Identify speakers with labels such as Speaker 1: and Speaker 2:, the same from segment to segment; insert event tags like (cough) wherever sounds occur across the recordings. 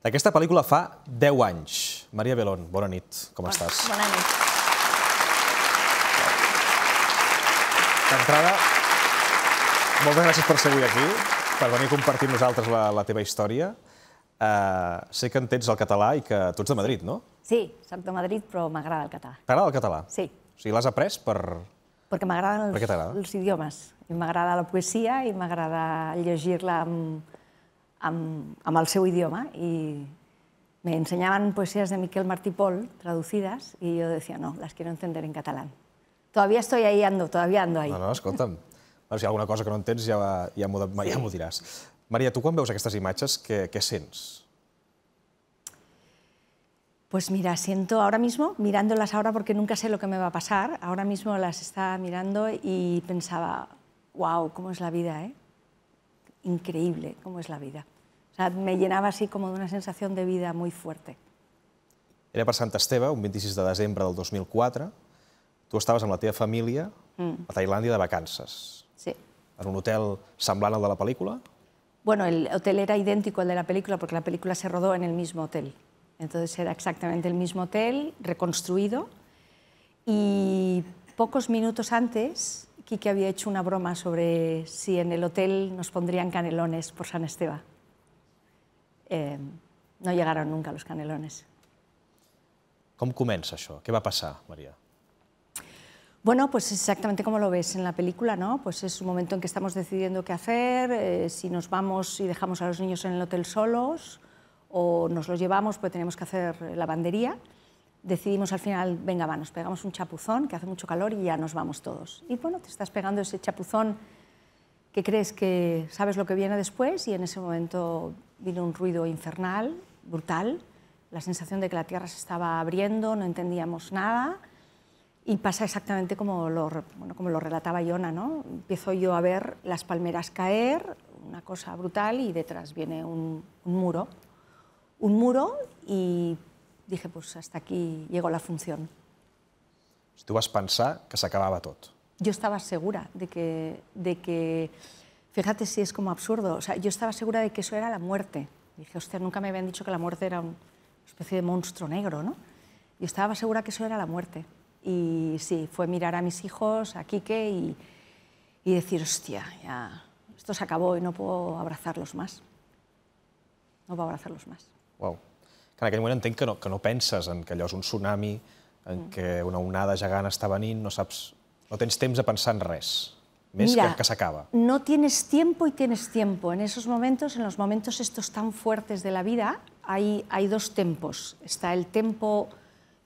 Speaker 1: D'aquesta pel·lícula fa 10 anys. Maria Belón, bona nit, com bona, estàs? Bona nit. D'entrada, moltes gràcies per ser avui aquí, per venir a compartir amb nosaltres la, la teva història. Uh, sé que entens el català i que tu ets de Madrid, no?
Speaker 2: Sí, soc de Madrid, però m'agrada el català. T'agrada el català? Sí.
Speaker 1: O sigui, l'has après per...
Speaker 2: Perquè m'agraden els, per els idiomes. I m'agrada la poesia i m'agrada llegir-la amb, amb, amb el seu idioma i me enseñaban poesías de Miquel Martí Pol traducidas y yo decía, no, las quiero entender en catalán.
Speaker 1: Todavía estoy ahí
Speaker 2: ando, todavía ando ahí. No,
Speaker 1: no, escolta'm. si hi ha alguna cosa que no entens ja, ja m'ho ja diràs. Maria, tu quan veus aquestes imatges, què, què sents?
Speaker 2: Pues mira, siento ahora mismo, mirándolas ahora porque nunca sé lo que me va a pasar, ahora mismo las estaba mirando y pensaba, wow, cómo es la vida, ¿eh? increíble cómo es la vida. O sea, me llenaba así como de una sensación de vida muy fuerte.
Speaker 1: Era per Sant Esteve, un 26 de desembre del 2004. Tu estaves amb la teva família mm. a Tailàndia de vacances. Sí. En un hotel semblant al de la pel·lícula?
Speaker 2: Bueno, el hotel era idéntico al de la película porque la película se rodó en el mismo hotel. Entonces era exactamente el mismo hotel, reconstruido. Y pocos minutos antes Quique había hecho una broma sobre si en el hotel nos pondrían canelones por San Esteban. Eh, no llegaron nunca los canelones.
Speaker 1: ¿Cómo comienza eso? ¿Qué va a pasar, María?
Speaker 2: Bueno, pues exactamente como lo ves en la película, ¿no? Pues es un momento en que estamos decidiendo qué hacer, eh, si nos vamos y dejamos a los niños en el hotel solos o nos los llevamos, pues tenemos que hacer lavandería. decidimos al final, venga, va, nos pegamos un chapuzón, que hace mucho calor y ya nos vamos todos. Y bueno, te estás pegando ese chapuzón que crees que sabes lo que viene después y en ese momento vino un ruido infernal, brutal, la sensación de que la Tierra se estaba abriendo, no entendíamos nada y pasa exactamente como lo, como lo relataba Iona, ¿no? Empiezo yo a ver las palmeras caer, una cosa brutal y detrás viene un muro. Un muro y dije, pues hasta aquí llegó la función.
Speaker 1: tú vas pensar que se acababa todo.
Speaker 2: Yo estaba segura de que, de que, fíjate si es como absurdo, o sea, yo estaba segura de que eso era la muerte. Dije, hostia, nunca me habían dicho que la muerte era una especie de monstruo negro, ¿no? Yo estaba segura que eso era la muerte. Y sí, fue mirar a mis hijos, a Quique, y, y decir, hostia, ya, esto se acabó y no puedo abrazarlos más. No puedo abrazarlos más.
Speaker 1: Wow que en aquell momento entenc que no, que no penses en que allò un tsunami, en mm. que una onada gegant està venint, no saps... No tens temps de pensar en res, més que, se acaba.
Speaker 3: No
Speaker 2: tienes tiempo y tienes tiempo. En esos momentos, en los momentos estos tan fuertes de la vida, hay, hay dos tempos. Está el tiempo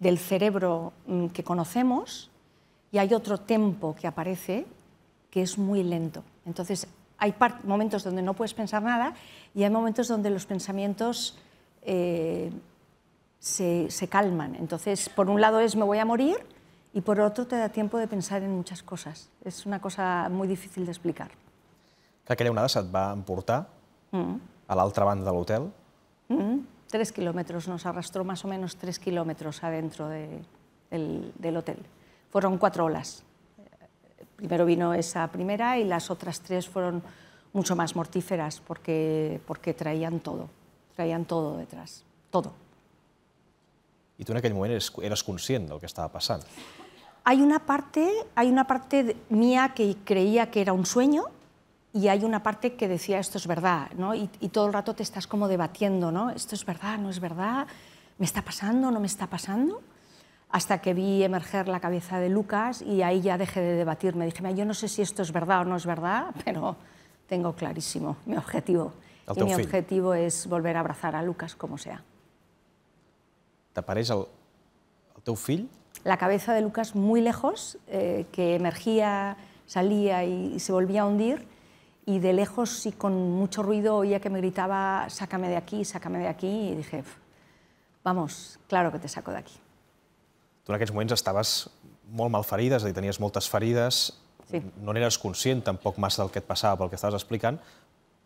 Speaker 2: del cerebro mm, que conocemos y hay otro tempo que aparece que es muy lento. Entonces, hay momentos donde no puedes pensar nada y hay momentos donde los pensamientos eh, se, calman. Entonces, por un lado es me voy a morir y por otro te da tiempo de pensar en muchas cosas. Es una cosa muy difícil de explicar.
Speaker 1: Que aquella onada va a mm a la otra banda del hotel
Speaker 2: mm. Tres kilómetros, nos arrastró más o menos tres kilómetros adentro del, del hotel. Fueron cuatro olas. Primero vino esa primera y las otras tres fueron mucho más mortíferas porque, porque traían todo. Traían todo
Speaker 1: detrás, todo. Y tú en aquel momento, eras consciente de lo que estaba pasando?
Speaker 2: Hay una parte, hay una parte mía que creía que era un sueño y hay una parte que decía esto es verdad, ¿no? Y, todo el rato te estás como debatiendo, ¿no? Esto es verdad, no es verdad, me está pasando, no me está pasando. hasta que vi emerger la cabeza de Lucas y ahí ya dejé de debatirme. Dije, yo no sé si esto es verdad o no es verdad, pero tengo clarísimo mi objetivo
Speaker 1: mi objetivo
Speaker 2: es volver a abrazar a Lucas como sea.
Speaker 1: ¿Te el, el teu fill?
Speaker 2: La cabeza de Lucas muy lejos, eh, que emergía, salía y, se volvía a hundir, y de lejos y con mucho ruido oía que me gritaba, sácame de aquí, sácame de aquí, y dije, vamos, claro que te saco de aquí.
Speaker 1: Tú en aquel momento estabas muy mal és tenías dir, tenies no eras consciente tampoco más del que pasaba, por lo que estabas explicando,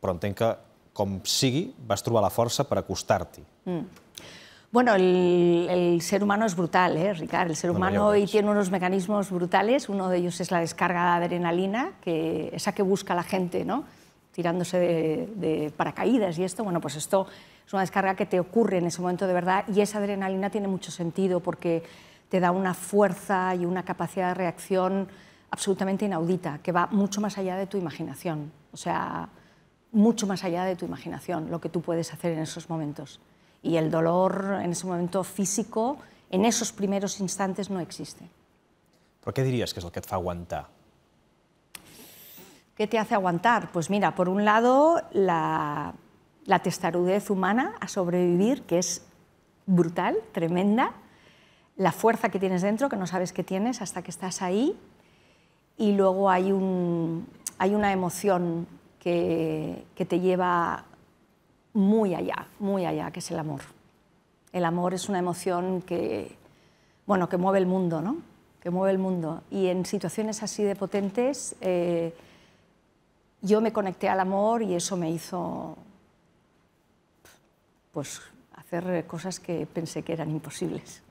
Speaker 1: però entenc que com sigui, vas a la fuerza para acostar
Speaker 2: mm. Bueno, el, ser humano es brutal, ¿eh, Ricardo? El ser humano tiene unos mecanismos brutales. Uno de ellos es la descarga de adrenalina, que esa que busca la gente, ¿no? Tirándose de, de, paracaídas y esto. Bueno, pues esto es una descarga que te ocurre en ese momento de verdad y esa adrenalina tiene mucho sentido porque te da una fuerza y una capacidad de reacción absolutamente inaudita, que va mucho más allá de tu imaginación. O sea, mucho más allá de tu imaginación, lo que tú puedes hacer en esos momentos. Y el dolor en ese momento físico, en esos primeros instantes, no existe.
Speaker 1: ¿por qué dirías que es lo que te aguanta
Speaker 2: ¿Qué te hace aguantar? Pues mira, por un lado, la, la testarudez humana a sobrevivir, que es brutal, tremenda, la fuerza que tienes dentro, que no sabes que tienes hasta que estás ahí, y luego hay, un, hay una emoción que, te lleva muy allá, muy allá, que es el amor. El amor es una emoción que, bueno, que mueve el mundo, ¿no? Que mueve el mundo. Y en situaciones así de potentes, eh, yo me conecté al amor y eso me hizo, pues, hacer cosas que pensé que eran imposibles.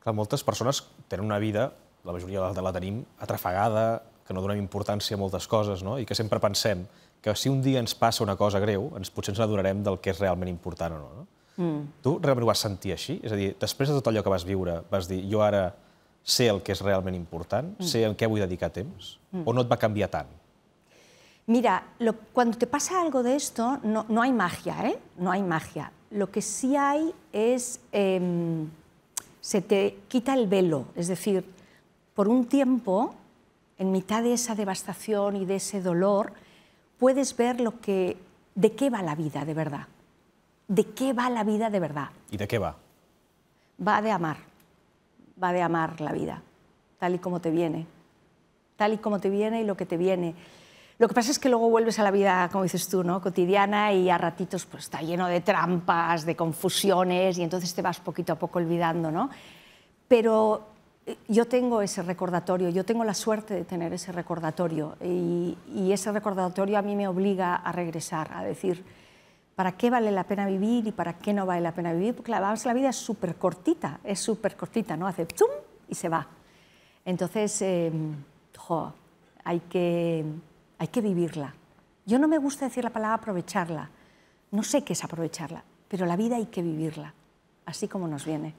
Speaker 1: Claro, muchas personas tienen una vida, la mayoría de la tenim, atrafegada, que no donem importància a moltes coses, no? i que sempre pensem que si un dia ens passa una cosa greu, ens potser ens adonarem del que és realment important o no. no? Mm. Tu realment ho vas sentir així? És a dir, després de tot allò que vas viure, vas dir, jo ara sé el que és realment important, mm. sé en què vull dedicar temps, mm. o no et va canviar tant?
Speaker 2: Mira, lo, cuando te pasa algo de esto, no, no, hay magia, ¿eh? No hay magia. Lo que sí hay es, eh, se te quita el velo, es decir, por un tiempo en mitad de esa devastación y de ese dolor, puedes ver lo que, de qué va la vida de verdad. ¿De qué va la vida de verdad? ¿Y de qué va? Va de amar, va de amar la vida, tal y como te viene, tal y como te viene y lo que te viene. Lo que pasa es que luego vuelves a la vida, como dices tú, ¿no? cotidiana y a ratitos pues, está lleno de trampas, de confusiones y entonces te vas poquito a poco olvidando. ¿no? Pero yo tengo ese recordatorio, yo tengo la suerte de tener ese recordatorio y, ese recordatorio a mí me obliga a regresar, a decir, ¿para qué vale la pena vivir y para qué no vale la pena vivir? Porque la, la vida es súper cortita, es súper cortita, ¿no? Hace ¡zum! y se va. Entonces, em, hay, que, hay que vivirla. Yo no me gusta decir la palabra aprovecharla, no sé qué es aprovecharla, pero la vida hay que vivirla, así como nos viene.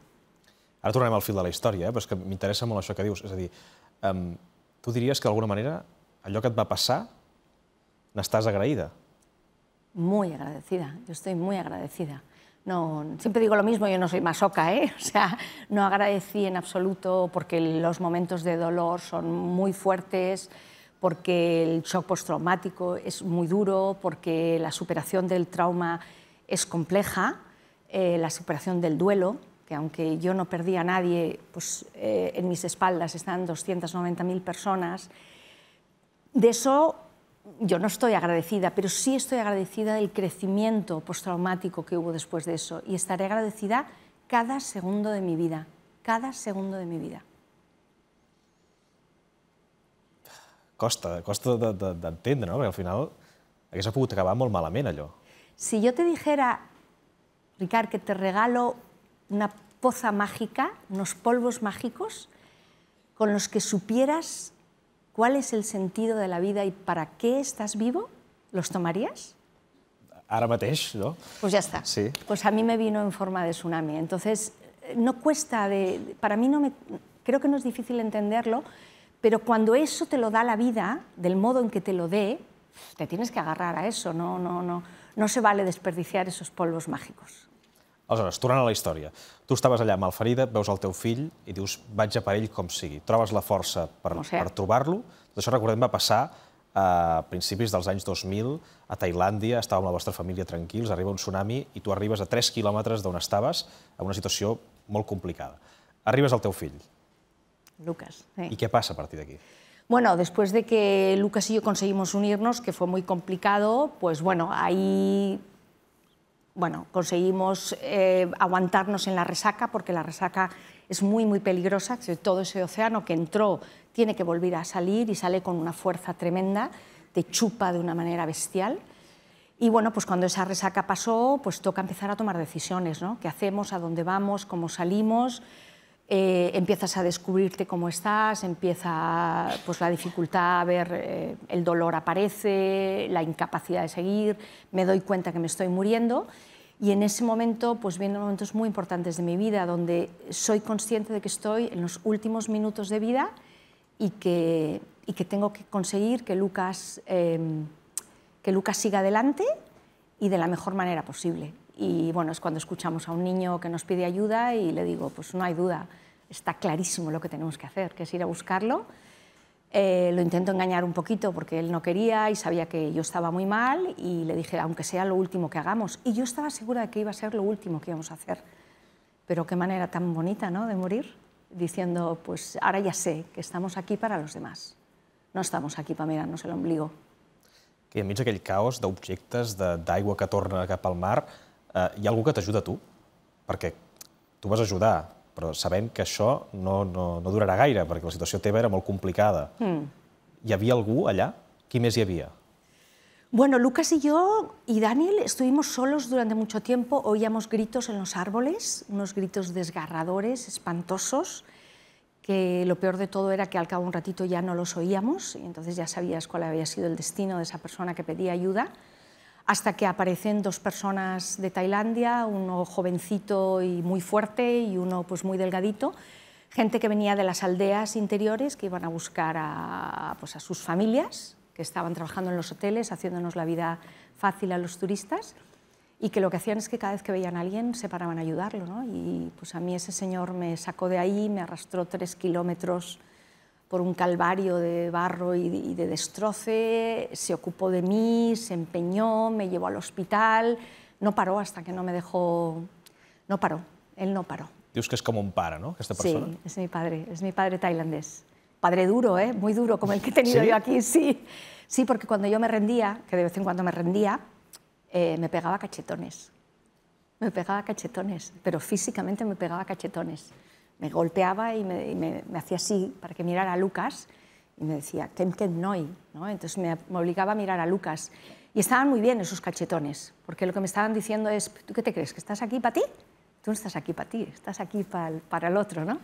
Speaker 1: Ahora tornarem al fil de la historia, eh? pero es que me mucho mucho que dius. Es decir, tú um, que alguna manera allò que te va ¿no estás
Speaker 2: Muy agradecida, yo estoy muy agradecida. No, siempre digo lo mismo, yo no soy masoca, ¿eh? (laughs) O sea, no agradecí en absoluto porque los momentos de dolor son muy fuertes, porque el shock postraumático es muy duro, porque la superación del trauma es compleja, eh, la superación del duelo, que aunque yo no perdí a nadie, pues eh, en mis espaldas están 290.000 personas. De eso yo no estoy agradecida, pero sí estoy agradecida del crecimiento postraumático que hubo después de eso y estaré agradecida cada segundo de mi vida, cada segundo de mi vida.
Speaker 1: Costa, costa de, entender, no? al final hagués pogut acabar molt malament, allò.
Speaker 2: Si yo te dijera, Ricard, que te regalo una poza mágica, unos polvos mágicos con los que supieras cuál es el sentido de la vida y para qué estás vivo, ¿los tomarías?
Speaker 1: Ahora mateix, no?
Speaker 2: Pues ya está. Pues a mí me vino en forma de tsunami. Entonces, eh, no cuesta de... Para mí no me... Creo que no es difícil entenderlo, pero cuando eso te lo da la vida, del modo en que te lo dé, te tienes que agarrar a eso, no, no, no, no se vale desperdiciar esos polvos mágicos.
Speaker 1: Aleshores, tornant a la història, tu estaves allà malferida, veus el teu fill i dius, vaig a per ell com sigui. Trobes la força per, no sé. per trobar-lo. això, recordem, va passar eh, a principis dels anys 2000, a Tailàndia, estava amb la vostra família tranquils, arriba un tsunami i tu arribes a 3 quilòmetres d'on estaves, en una situació molt complicada. Arribes al teu fill.
Speaker 2: Lucas. Eh. I
Speaker 1: què passa a partir d'aquí?
Speaker 2: Bueno, después de que Lucas y yo conseguimos unirnos, que fue muy complicado, pues bueno, ahí bueno, conseguimos eh, aguantarnos en la resaca, porque la resaca es muy, muy peligrosa, todo ese océano que entró tiene que volver a salir y sale con una fuerza tremenda, te chupa de una manera bestial. Y bueno, pues cuando esa resaca pasó, pues toca empezar a tomar decisiones, ¿no? ¿Qué hacemos? ¿A dónde vamos? ¿Cómo salimos? Eh, empiezas a descubrirte cómo estás, empieza pues, la dificultad a ver, eh, el dolor aparece, la incapacidad de seguir, me doy cuenta que me estoy muriendo y en ese momento pues vienen momentos muy importantes de mi vida donde soy consciente de que estoy en los últimos minutos de vida y que, tengo que conseguir que Lucas, em, que Lucas siga adelante y de la mejor manera posible. Y bueno, es cuando escuchamos a un niño que nos pide ayuda y le digo, pues no hay duda, está clarísimo lo que tenemos que hacer, que es ir a buscarlo. Eh, lo intento engañar un poquito porque él no quería y sabía que yo estaba muy mal y le dije, aunque sea lo último que hagamos. Y yo estaba segura de que iba a ser lo último que íbamos a hacer. Pero qué manera tan bonita, ¿no?, de morir, diciendo, pues ahora ya sé que estamos aquí para los demás. No estamos aquí para mirarnos el ombligo.
Speaker 1: Que enmig el caos de agua que torna cap al mar, Eh, hi ha algú que t'ajuda tu? Perquè tu vas ajudar, però sabent que això no, no, no durarà gaire, perquè la situació teva era molt complicada. Mm. Hi havia algú allà? Qui més hi havia?
Speaker 2: Bueno, Lucas y yo y Daniel estuvimos solos durante mucho tiempo, oíamos gritos en los árboles, unos gritos desgarradores, espantosos, que lo peor de todo era que al cabo de un ratito ya no los oíamos y entonces ya sabías cuál había sido el destino de esa persona que pedía ayuda. hasta que aparecen dos personas de Tailandia, uno jovencito y muy fuerte y uno pues muy delgadito, gente que venía de las aldeas interiores que iban a buscar a, pues, a sus familias, que estaban trabajando en los hoteles, haciéndonos la vida fácil a los turistas, y que lo que hacían es que cada vez que veían a alguien se paraban a ayudarlo. Y pues a mí ese señor me sacó de ahí, me arrastró tres kilómetros por un calvario de barro y de destroce, se ocupó de mí, se empeñó, me llevó al hospital, no paró hasta que no me dejó, no paró, él no paró.
Speaker 1: Dios que es como un para, ¿no? Sí,
Speaker 2: es mi padre, es mi padre tailandés. Padre duro, ¿eh? Muy duro, como el que he tenido yo aquí, sí. Sí, porque cuando yo me rendía, que de vez en cuando me rendía, eh, me pegaba cachetones. Me pegaba cachetones, pero físicamente me pegaba cachetones. me golpeaba y me, y me, me hacía así para que mirara a Lucas y me decía, Kem Kem Noi. ¿no? Entonces me, me, obligaba a mirar a Lucas. Y estaban muy bien esos cachetones, porque lo que me estaban diciendo es, ¿tú qué te crees? ¿Que estás aquí para ti? Tú no estás aquí para ti, estás aquí para el, para el otro, no?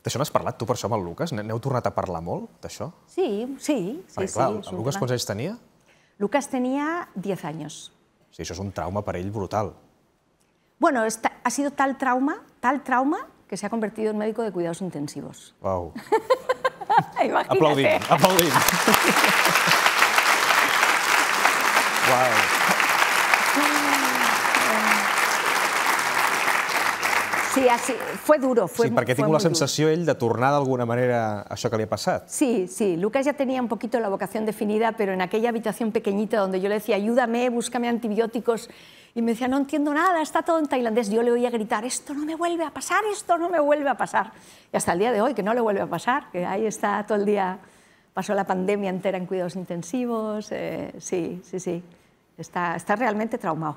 Speaker 1: D'això n'has parlat tu per això amb el Lucas? N'heu tornat a parlar molt, d'això?
Speaker 2: Sí, sí. sí, Perquè, clar, sí, el Lucas quants anys tenia? Lucas tenia 10 anys.
Speaker 1: Sí, això és un trauma per ell brutal.
Speaker 2: Bueno, esta, ha sido tal trauma, tal trauma, que se ha convertido en médico de cuidados intensivos.
Speaker 1: Wow.
Speaker 3: (laughs) ¡Aplaudimos!
Speaker 1: wow. (laughs)
Speaker 2: Sí, fue duro. Fue, sí, tiene tengo la sensación
Speaker 1: él de tornar alguna manera a eso que le ha
Speaker 2: Sí, sí, Lucas ya tenía un poquito la vocación definida, pero en aquella habitación pequeñita donde yo le decía, ayúdame, búscame antibióticos, y me decía, no entiendo nada, está todo en tailandés. Yo le oía gritar, esto no me vuelve a pasar, esto no me vuelve a pasar. Y hasta el día de hoy, que no le vuelve a pasar, que ahí está todo el día, pasó la pandemia entera en cuidados intensivos, eh, sí, sí, sí, está, está realmente traumado.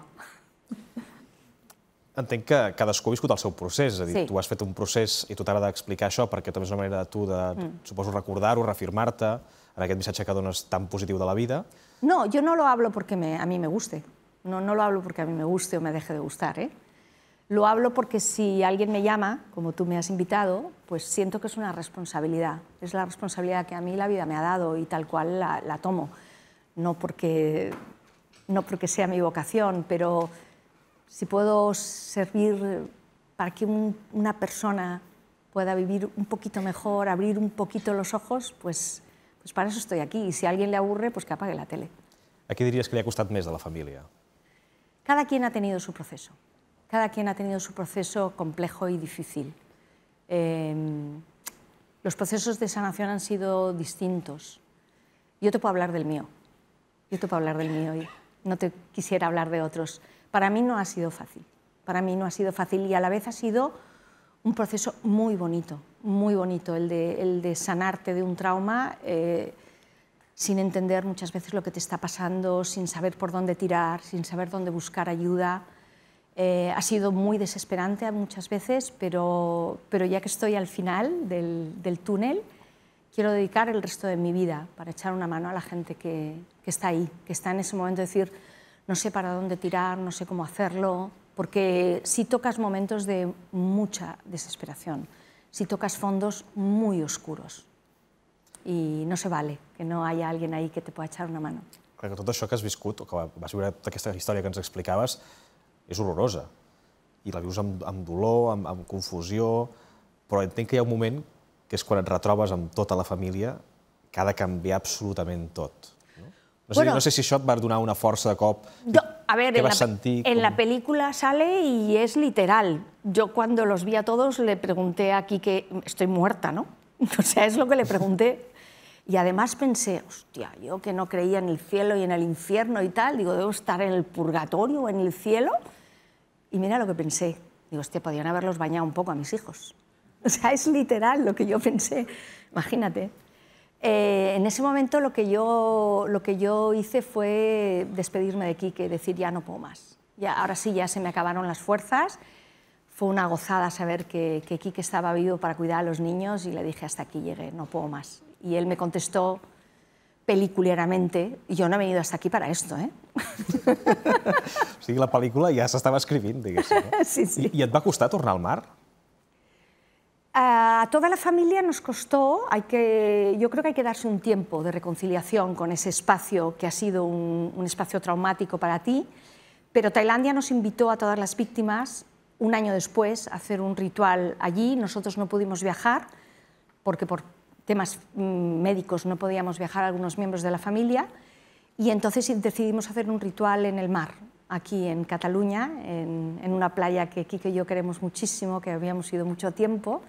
Speaker 1: Entenc que cadascú ha viscut el seu procés, és a dir, has fet un procés i tu t'agrada explicar això perquè també és una manera de tu de, mm. suposo, recordar-ho, reafirmar-te en aquest missatge que dones tan positiu de la vida.
Speaker 2: No, yo no lo hablo porque me, a mí me guste. No, no lo hablo porque a mí me guste o me deje de gustar, ¿eh? Lo hablo porque si alguien me llama, como tú me has invitado, pues siento que es una responsabilidad. Es la responsabilidad que a mí la vida me ha dado y tal cual la, la tomo. No porque, no porque sea mi vocación, pero si puedo servir para que una persona pueda vivir un poquito mejor, abrir un poquito los ojos, pues, pues para eso estoy aquí. Y si a alguien le aburre, pues que apague la tele.
Speaker 1: ¿A qué dirías que le ha costado más a la familia?
Speaker 2: Cada quien ha tenido su proceso. Cada quien ha tenido su proceso complejo y difícil. Em, los procesos de sanación han sido distintos. Yo te puedo hablar del mío. Yo te puedo hablar del mío y no te quisiera hablar de otros. Para mí no ha sido fácil, para mí no ha sido fácil y a la vez ha sido un proceso muy bonito, muy bonito, el de, el de sanarte de un trauma eh, sin entender muchas veces lo que te está pasando, sin saber por dónde tirar, sin saber dónde buscar ayuda. Eh, ha sido muy desesperante muchas veces, pero, pero ya que estoy al final del, del, túnel, quiero dedicar el resto de mi vida para echar una mano a la gente que, que está ahí, que está en ese momento de decir, no sé para dónde tirar, no sé cómo hacerlo, porque si tocas momentos de mucha desesperación, si tocas fondos muy oscuros i no se vale que no hi haya alguien ahí que te pueda echar una mano.
Speaker 4: Clar,
Speaker 1: que tot això que has viscut, o que vas viure tota aquesta història que ens explicaves, és horrorosa. I la vius amb, amb dolor, amb, amb confusió, però entenc que hi ha un moment que és quan et retrobes amb tota la família que ha de canviar absolutament tot. no sé si això et va una fuerza de cop.
Speaker 2: a ver, en, la, película sale y es literal. Yo cuando los vi a todos le pregunté aquí que estoy muerta, ¿no? (laughs) O sea, es lo que le pregunté. Y además pensé, hostia, yo que no creía en el cielo y en el infierno y tal, digo, debo estar en el purgatorio o en el cielo. Y mira lo que pensé. Digo, hostia, podían haberlos bañado un poco a mis hijos. (laughs) O sea, es literal lo que yo pensé. Imagínate. Eh, en ese momento lo que, yo, lo que yo hice fue despedirme de Quique, decir ya no puedo más. Ya, ahora sí, ya se me acabaron las fuerzas. Fue una gozada saber que, que Quique estaba vivo para cuidar a los niños y le dije hasta aquí llegué, no puedo más. Y él me contestó peliculeramente, yo no he venido hasta aquí para esto, eh? (laughs)
Speaker 1: la película ya se estaba escribiendo. No? (laughs) Sí, sí. ¿Y te va costar tornar al mar?
Speaker 2: A toda la familia nos costó, yo creo que hay que darse un tiempo de reconciliación con ese espacio que ha sido un, espacio traumático para ti, pero Tailandia nos invitó a todas las víctimas un año después a hacer un ritual allí. Nosotros no pudimos viajar porque por temas mm, médicos no podíamos viajar algunos miembros de la familia y entonces decidimos hacer un ritual en el mar, aquí en Cataluña, en, en una playa que Kike y yo queremos muchísimo, que habíamos ido mucho tiempo.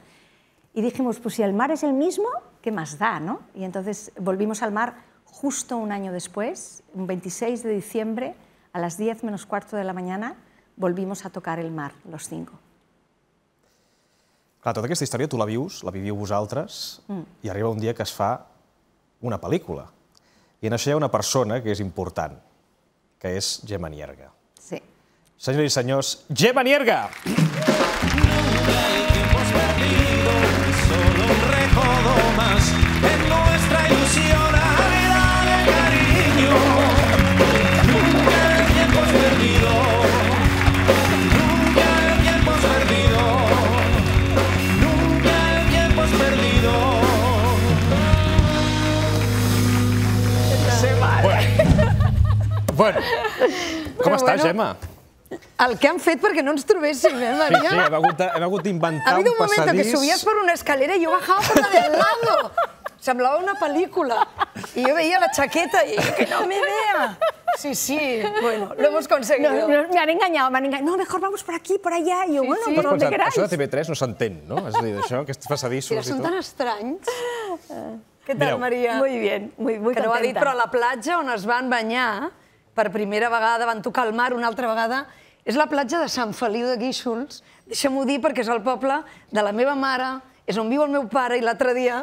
Speaker 2: Y dijimos, pues si el mar es el mismo, ¿qué más da? ¿no? Y entonces volvimos al mar justo un año después, un 26 de diciembre, a las 10 menos cuarto de la mañana, volvimos a tocar el mar, los cinco.
Speaker 1: Clar, tota aquesta història tu la vius, la viviu vosaltres, mm. i arriba un dia que es fa una pel·lícula. I en això hi ha una persona que és important, que és Gemma Nierga. Sí. Senyores i senyors, Gemma Nierga! Nunca Bueno,
Speaker 3: com Però estàs, bueno. Gemma? El que han fet perquè no ens trobéssim, eh, Maria? Sí, sí, hem hagut,
Speaker 1: hem hagut d'inventar ha un passadís... Ha habido un moment que subías
Speaker 3: per una escalera i jo bajava per la de lado. Semblava una pel·lícula. I jo veia la xaqueta i que no me vea. Sí, sí, bueno, lo hemos conseguido. No, no, me han engañado, me han engañado. No, mejor vamos por aquí, por allá. I jo, sí, bueno, sí. por donde queráis. Això de
Speaker 1: TV3 no s'entén, no? És a dir, això, aquests passadissos i tot. Són tan
Speaker 3: estranys. Què tal, Maria? Muy bien, muy, muy que contenta. Que no ho ha dit, però a la platja on es van banyar per primera vegada, van tocar el mar una altra vegada. És la platja de Sant Feliu de Guíxols, Deixa'm-ho dir perquè és el poble de la meva mare, és on viu el meu pare, i l'altre dia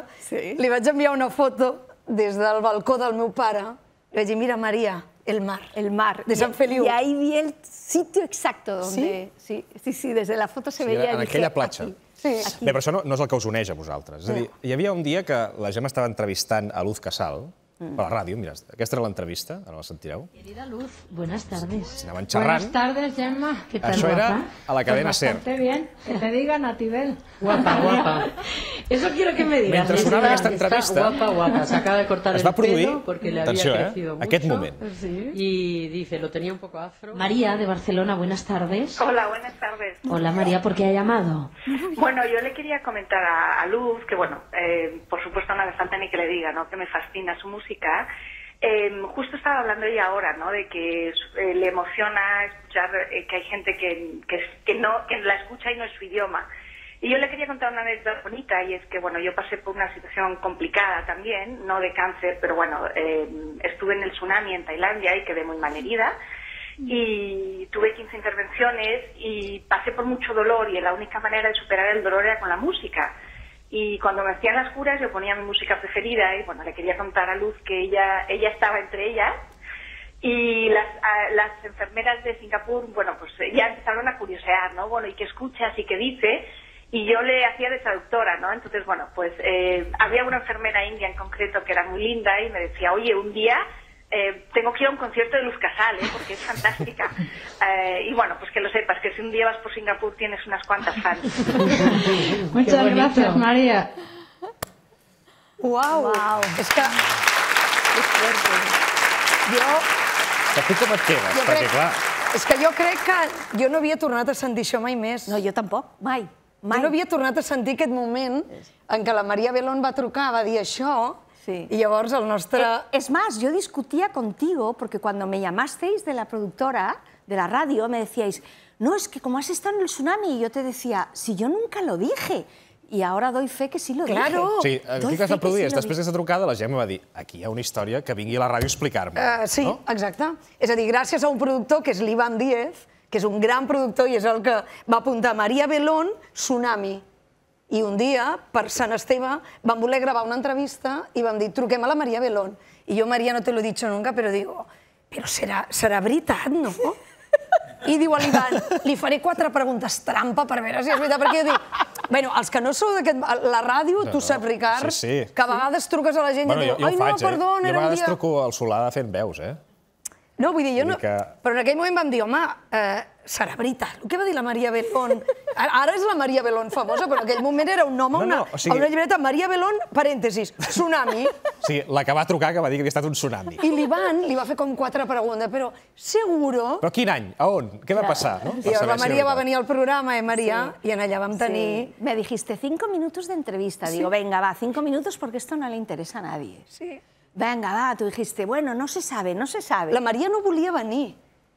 Speaker 3: li vaig enviar una foto des del balcó del meu pare, li vaig dir, mira, Maria, el mar. El mar. De Sant Feliu. I ahí
Speaker 2: vi el sitio exacto donde... Sí, sí, sí, des de la foto se veia... En aquella platja. Sí. Bé,
Speaker 1: però això no, no és el que us uneix a vosaltres. És a dir, hi havia un dia que la Gemma estava entrevistant a Luz Casal, mm. la radio, mira, aquesta era l'entrevista, ara la sentireu. Querida Luz, buenas tardes. Pues buenas
Speaker 4: tardes, Gemma. ¿Qué tal, Això era a la pues cadena SER. Pues bien, que te digan a Tibel. Guapa, guapa. (laughs) Eso quiero que me digas. Mentre sonava aquesta entrevista... Guapa, guapa, se acaba
Speaker 3: de cortar el pelo
Speaker 1: porque le había eh, crecido eh? mucho. Aquest moment.
Speaker 3: Sí. Y dice, lo tenía un poco afro. María, de Barcelona, buenas tardes. Hola, buenas
Speaker 4: tardes. Hola, María, ¿por qué
Speaker 3: ha llamado?
Speaker 4: Bueno, yo le quería comentar a, Luz que, bueno, eh, por supuesto, no hace falta ni que le diga, ¿no?, que me fascina su música Em, justo estaba hablando ella ahora, ¿no? De que eh, le emociona escuchar eh, que hay gente que, no, que la escucha y no es su idioma. Y yo le quería contar una anécdota bonita y es que, bueno, yo pasé por una situación complicada también, no de cáncer, pero bueno, em, estuve en el tsunami en Tailandia y quedé muy mal herida y tuve 15 intervenciones y pasé por mucho dolor y la única manera de superar el dolor era con la música. Y cuando me hacían las curas yo ponía mi música preferida y bueno, le quería contar a Luz que ella, ella estaba entre ellas. Y las, enfermeras de Singapur, bueno, pues ya empezaron a curiosear, ¿no? Bueno, ¿y qué escuchas y qué dice? Y yo le hacía de traductora, ¿no? Entonces, bueno, pues eh, había una enfermera india en concreto que era muy linda y me decía, oye, un día eh, tengo que ir a un concierto de Luz Casal, ¿eh? porque es fantástica. (laughs) Eh, y bueno, pues que lo sepas, que si un día vas por Singapur tienes unas cuantas fans. (laughs) Muchas gracias, María. Wow. wow. Es que... Es fuerte. Jo...
Speaker 3: De
Speaker 1: fet, com et quedes? Jo Perquè, crec... clar...
Speaker 3: És que jo crec que jo no havia tornat a sentir això mai més. No, jo tampoc, mai. Mai. Jo no havia tornat a sentir aquest moment en què la Maria Belón va trucar, va dir això, Sí. Y llavors el nostre... Eh, es más, yo discutía contigo porque
Speaker 2: cuando me llamasteis de la productora, de la radio, me decíais, no, es que como has estado en el tsunami, y yo te decía, si yo nunca lo dije, i ara doy fe que sí lo claro. dije. Sí, eh,
Speaker 1: aquí que es va produir, sí després d'aquesta trucada, la Gemma va dir, aquí hi ha una història que vingui a la ràdio a explicar-me.
Speaker 3: Uh, sí, no? exacte. És a dir, gràcies a un productor que és l'Ivan Díez, que és un gran productor i és el que va apuntar Maria Belón, Tsunami. I un dia, per Sant Esteve, vam voler gravar una entrevista i vam dir, truquem a la Maria Belón. I jo, Maria, no te lo he dicho nunca, però digo, però serà, serà veritat, no? I diu a l'Ivan, li faré quatre preguntes trampa per veure si és veritat, perquè jo dic, bueno, els que no sou d'aquest... La ràdio, no, tu saps, Ricard, sí, sí. que a vegades truques a la gent bueno, i diu, ai, no, faig, eh? perdona, era un dia... Jo a vegades truco
Speaker 1: al de fent veus, eh?
Speaker 3: No, vull dir, jo no... Que... Però en aquell moment vam dir, home, eh, serà veritat el que va dir la Maria Belón. Ara és la Maria Belón famosa, però en aquell moment era un nom a una, llibreta. Maria Belón, parèntesis, tsunami. (laughs)
Speaker 1: Sí, la que va trucar, que va dir que havia estat un tsunami.
Speaker 3: I l'Ivan li va fer com quatre preguntes, però seguro...
Speaker 1: Però quin any? A on? Què va passar? No? I la Maria va
Speaker 3: venir al programa, eh, Maria? I en allà vam tenir... Me dijiste cinco minutos de entrevista. Digo, venga, va, cinco minutos porque esto no le interesa a nadie. Sí. Venga, va, tu dijiste, bueno, no se sabe, no se sabe. La Maria no volia venir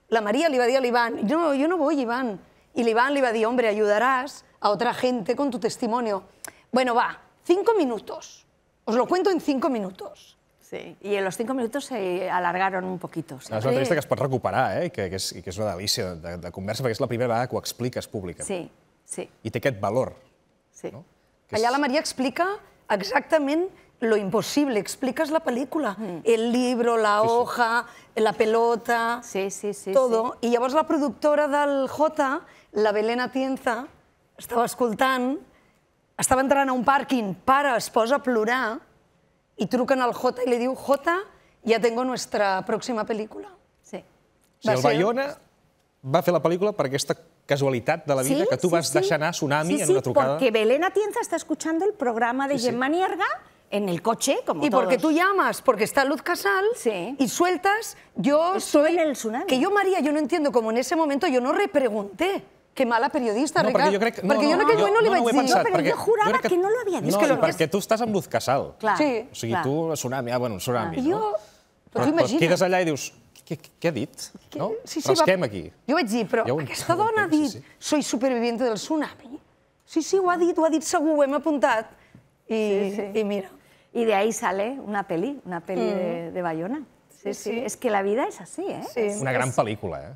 Speaker 3: la Maria li va dir a l'Ivan, no, jo no vull, Ivan. I l'Ivan li va dir, hombre, ayudarás a otra gente con tu testimonio. Bueno, va, cinco minutos. Os lo cuento en cinco minutos.
Speaker 2: Sí, i en los cinco minutos se alargaron un poquito. Sí. No,
Speaker 1: és una entrevista que es pot recuperar, eh? que, que, és, que és una delícia de, de conversa, perquè és la primera vegada que ho expliques públicament. Sí, sí. I té aquest valor.
Speaker 3: Sí. No? Que és... Allà la Maria explica exactament lo imposible, explicas la película, mm. el libro, la sí, hoja, sí. la pelota, sí, sí, sí, todo. Sí. I llavors la productora del J, la Belén Atienza, estava escoltant, estava entrant a un pàrquing, para, es posa a plorar, i truquen al J i li diu, J, ja tengo nuestra próxima película. Sí.
Speaker 1: Va o el Bayona va fer la pel·lícula per aquesta casualidad de la vida sí, que tú sí, vas sí. a Tsunami sí, en una trucada. Sí, porque
Speaker 2: Belén Atienza está escuchando el programa de Gemma Nierga
Speaker 3: en el coche, como Y porque tú llamas, porque está Luz Casal y sueltas, yo soy... el tsunami. Que yo, María, yo no entiendo cómo en ese momento yo no repregunté. Qué mala periodista, no, Ricardo. yo yo No, le no, a en no, no no, que... no lo había
Speaker 1: dicho. No, que tú estás Luz Casal. claro sí, o sigui, tú, tsunami, ah, bueno, tsunami, yo no?
Speaker 3: Te Però, me y quedes
Speaker 1: allà i dius, què, ha dit?
Speaker 3: No? Sí, sí, Rasquem aquí. Yo vaig dir, però jo aquesta dona ha dit, soy superviviente del tsunami. Sí, sí, ho ha dit, me ha dit segur, mira,
Speaker 2: y de ahí sale una peli, una peli de, mm. Bayona. Sí, sí, Es que la vida es así, ¿eh? Sí.
Speaker 1: Una gran película, eh?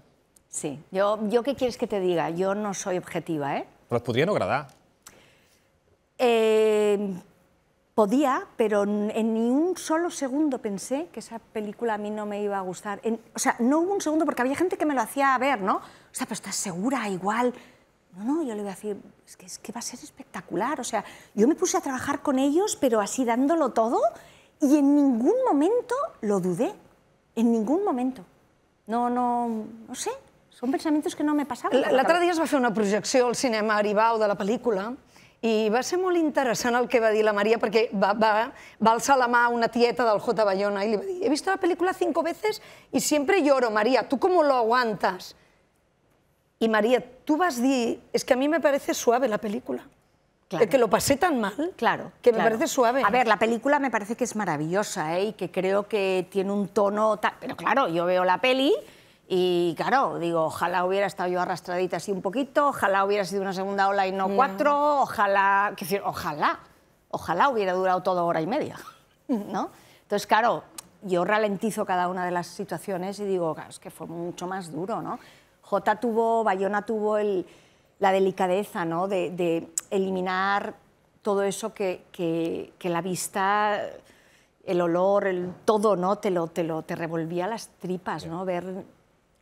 Speaker 2: Sí. ¿Yo yo qué quieres que te diga? Yo no soy objetiva, eh?
Speaker 1: Pero et podría no agradar.
Speaker 2: Eh, podía, pero en ni un solo segundo pensé que esa película a mí no me iba a gustar. o sea, no hubo un segundo porque había gente que me lo hacía ver, ¿no? O sea, pero estás segura, igual, No, no, yo le voy a decir, es que, es que va a ser espectacular. O sea, yo me puse a trabajar con ellos, pero así dándolo todo, y en ningún momento lo dudé. En ningún momento. No, no, no sé. Són pensaments que no me passaven. L'altre dia es va fer una projecció
Speaker 3: al cinema Aribau de la pel·lícula i va ser molt interessant el que va dir la Maria perquè va, va, va alçar la mà una tieta del J. Bayona i li va dir he vist la pel·lícula cinco veces y sempre lloro, Maria, tu com ho aguantes? Y María, tú vas decir... es que a mí me parece suave la película. Claro. Que lo pasé tan mal. Claro. Que me parece suave. A ver,
Speaker 2: la película me parece que es maravillosa ¿eh? y que creo que tiene un tono. tal Pero claro, yo veo la peli y claro, digo, ojalá hubiera estado yo arrastradita así un poquito, ojalá hubiera sido una segunda ola y no, mm. cuatro, ojalá. Decir, ojalá. Ojalá hubiera durado todo hora y media. Mm. ¿no? Entonces, claro, yo ralentizo cada una de las situaciones y digo, claro, es que fue mucho más duro, ¿no? J tuvo, Bayona tuvo la delicadeza ¿no? de, eliminar todo eso que, la vista, el olor, el todo, ¿no? te, lo, te, lo, te revolvía las tripas, ¿no? ver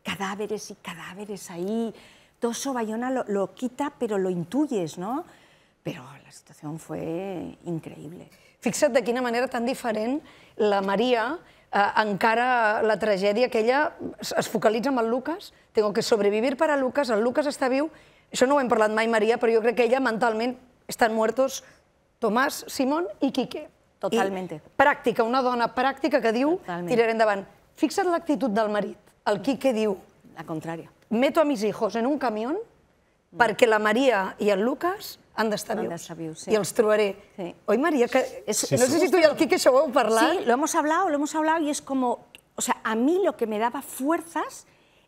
Speaker 2: cadáveres y cadáveres ahí. Toso Bayona lo, lo quita, pero lo intuyes, ¿no? Pero la situación fue increíble.
Speaker 3: Fíjate de una manera tan diferente la María. eh, encara la tragèdia aquella es, focalitza en el Lucas. Tengo que sobrevivir para Lucas, el Lucas està viu. Això no ho hem parlat mai, Maria, però jo crec que ella mentalment estan muertos Tomàs, Simón i Quique. Totalmente. I pràctica, una dona pràctica que diu Totalmente. tiraré endavant. Fixa't l'actitud del marit. El Quique diu... La contrària. Meto a mis hijos en un camión mm. perquè la Maria i el Lucas han está vius. Y els trobaré. María? Que, no sé si tú y el Quique voy vamos hablar, Sí, lo hemos hablado, lo hemos hablado y es como... O sea, a mí lo que me daba
Speaker 2: fuerzas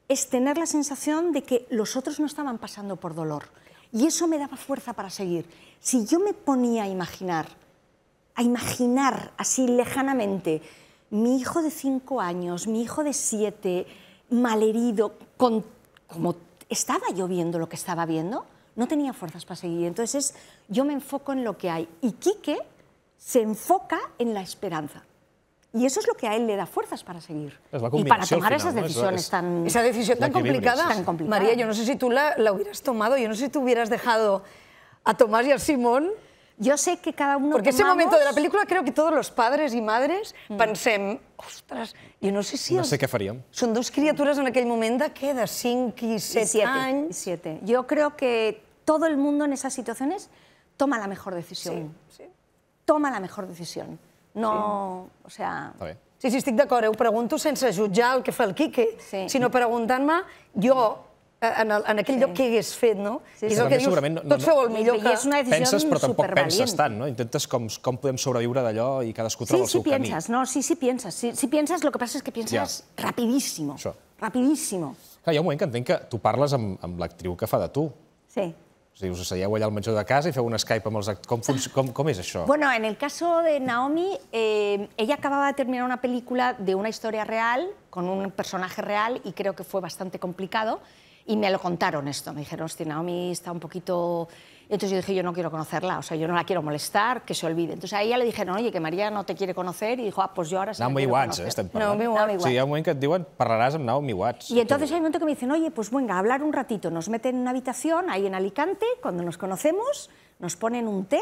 Speaker 2: es tener la sensación de que los otros no estaban pasando por dolor. Y eso me daba fuerza para seguir. Si yo me ponía a imaginar, a imaginar así lejanamente, mi hijo de cinco años, mi hijo de siete, malherido, con, como estaba yo viendo lo que estaba viendo, no tenía fuerzas para seguir. Entonces yo me enfoco en lo que hay. Y Quique se enfoca
Speaker 3: en la esperanza. Y eso es lo que a él le da fuerzas para seguir. Y para tomar esas decisiones tan... Esa decisión tan complicada, María, yo no sé si tú la, hubieras tomado, yo no sé si tú hubieras dejado a Tomás y a Simón. Yo sé que cada uno... Porque ese momento de la película creo que todos los padres y madres mm. ostras, yo no sé si... No sé qué harían Son dos criaturas en aquel momento de siete 5 siete 7 Y 7. Yo creo que
Speaker 2: todo el mundo en esas situaciones toma la mejor decisión. Sí, sí. Toma la mejor decisión.
Speaker 3: No, sí. o sea... Sí, sí, estic d'acord, eh? ho pregunto sense jutjar el que fa el Quique, sí. sinó preguntant-me jo, eh, en, el, en aquell sí. lloc que hagués fet, no? Sí, sí. És el que dius, no, tots no, el millor que... És una decisió penses, però tampoc penses
Speaker 1: tant, no? Intentes com, com podem sobreviure d'allò i cadascú troba sí, el seu sí, camí.
Speaker 2: no, sí, sí piensas, sí, sí piensas, lo que passa és que penses ja.
Speaker 1: rapidíssim. Això.
Speaker 2: Clar, hi
Speaker 1: ha un moment que entenc que tu parles amb, amb l'actriu que fa de tu. Sí. Si a us asseieu allà al menjador de casa i feu un Skype amb els com, com, com és això? Bueno,
Speaker 2: en el caso de Naomi, eh, ella acababa de terminar una película de una historia real, con un personaje real, y creo que fue bastante complicado, y me lo contaron esto. Me dijeron, hostia, Naomi está un poquito Entonces yo dije, yo no quiero conocerla, o sea, yo no la quiero molestar, que se olvide. Entonces a ella le dijeron, oye, que María no te quiere conocer, y dijo, ah, pues yo ahora sí eh, No la Watts, Sí, hay un
Speaker 1: momento que te diuen, no Naomi Y entonces hay un
Speaker 2: momento que me dicen, oye, pues venga, hablar un ratito. Nos meten en una habitación ahí en Alicante, cuando nos conocemos, nos ponen un té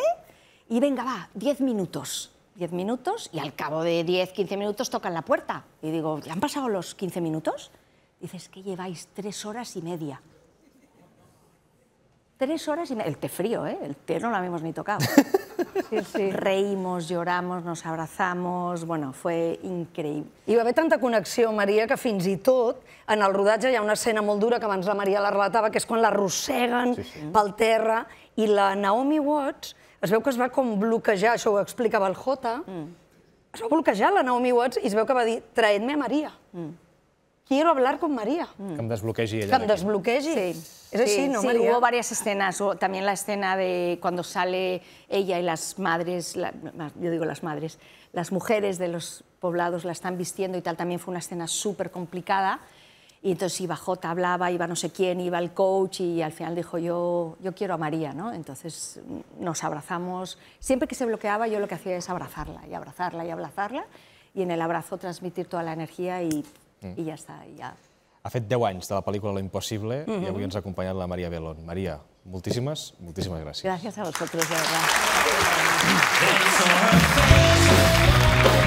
Speaker 2: y venga, va, 10 minutos. 10 minutos y al cabo de 10, 15 minutos tocan la puerta. Y digo, ¿ya han pasado los 15 minutos? Dices, que lleváis tres horas y media. Tres horas y me... El té frío, ¿eh? El té no lo habíamos ni tocado. (laughs) Sí, sí. Reímos, lloramos,
Speaker 3: nos abrazamos... Bueno, fue increïble. Hi va haver tanta connexió, Maria, que fins i tot en el rodatge hi ha una escena molt dura que abans la Maria la relatava, que és quan l'arrosseguen sí, sí. pel terra i la Naomi Watts es veu que es va com bloquejar, això ho explicava el Jota, mm. es va bloquejar la Naomi Watts i es veu que va dir traet me a Maria. Mm. quiero hablar con María. Mm.
Speaker 1: Que em desbloquegi ella.
Speaker 3: Que em Sí. sí, ¿no, sí, hubo varias escenas,
Speaker 2: o también la escena de cuando sale ella y las madres, yo digo las madres, las mujeres de los poblados la están vistiendo y tal, también fue una escena súper complicada. Y entonces iba Jota, hablaba, iba no sé quién, iba el coach y al final dijo yo, yo quiero a María, ¿no? Entonces mm, nos abrazamos. Siempre que se bloqueaba yo lo que hacía es abrazarla y abrazarla y abrazarla y en el abrazo transmitir toda la energía y Mm. I ja està, ja.
Speaker 1: Ha fet 10 anys de la pel·lícula Lo Impossible mm -hmm. i mhm. avui ens ha acompanyat la Maria Belón. Maria, moltíssimes, moltíssimes gràcies.
Speaker 4: Gràcies a vosaltres, de veritat.